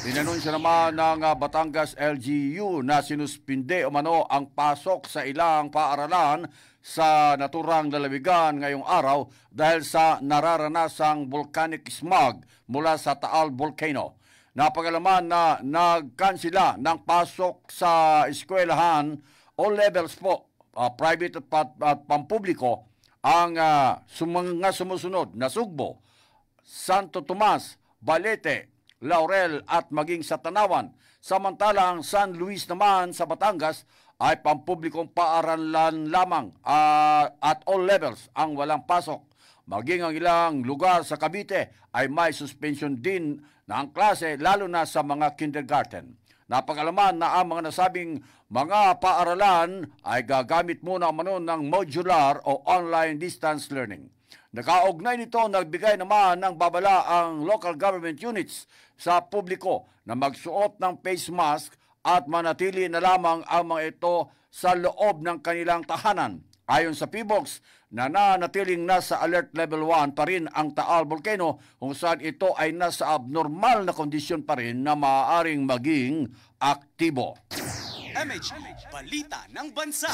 Inanunsyo naman ng ah, Batangas LGU na sinuspinde o mano ang pasok sa ilang paaralan sa naturang lalawigan ngayong araw dahil sa nararanasang volcanic smog mula sa Taal Volcano. Napagalaman na nagkansila ng pasok sa eskwelahan all levels po, uh, private at, at pampubliko, ang uh, sumang, sumusunod na Sugbo, Santo Tomas, Balete, Laurel at maging sa Tanawan. Samantala ang San Luis naman sa Batangas ay pampublikong paaralan lamang uh, at all levels ang walang pasok. Maging ang ilang lugar sa Cavite ay may suspension din ng klase lalo na sa mga kindergarten. Napagalaman na ang mga nasabing mga paaralan ay gagamit muna manon ng modular o online distance learning. Nakaugnay nito nagbigay naman ng babala ang local government units sa publiko na magsuot ng face mask at manatili na lamang ang mga ito sa loob ng kanilang tahanan. Ayon sa PBOX, nananatiling nasa alert level 1 pa rin ang Taal Volcano kung saan ito ay nasa abnormal na kondisyon pa rin na maaaring maging aktibo. MH, Balita ng Bansa.